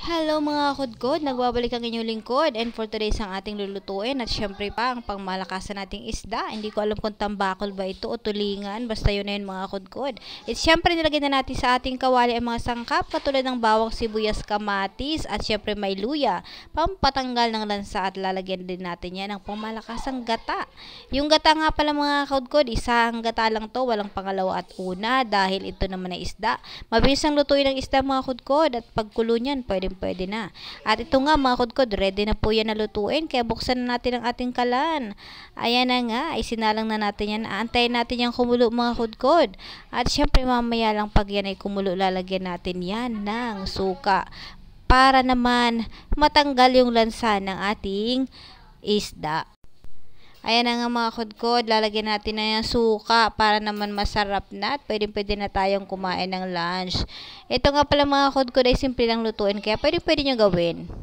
Hello mga kodkod, nagbabalik ang inyong lingkod and for today's ang ating lulutuin at syempre pa ang pangmalakasan nating isda. Hindi ko alam kung tambakol ba ito o tulingan, basta yun na yun mga kodkod. At syempre nilagay na natin sa ating kawali ang mga sangkap katulad ng bawang sibuyas kamatis at syempre may luya, pampatanggal ng lansa at lalagyan din natin yan ng pangmalakasang gata. Yung gata nga pala mga kodkod, isang gata lang to, walang pangalawa at una dahil ito naman ay isda. Mabilis ang lutuin ng isda mga kodkod at pagkulo niyan pwede pwedeng pwede na. At ito nga mga kudkod, ready na po yan na lutuin. Kaya buksan na natin ang ating kalan. Ayan na nga, isinalang na natin yan. Aantayin natin yung kumulo mga kudkod. At syempre mamaya lang pag yan ay kumulo, lalagyan natin yan ng suka. Para naman matanggal yung lansa ng ating isda. Ayan na nga mga kudkod, lalagyan natin na yung suka para naman masarap na at pwede pwede na tayong kumain ng lunch. Ito nga pala mga kudkod ay simple lang lutuin kaya pwede pwede nyo gawin.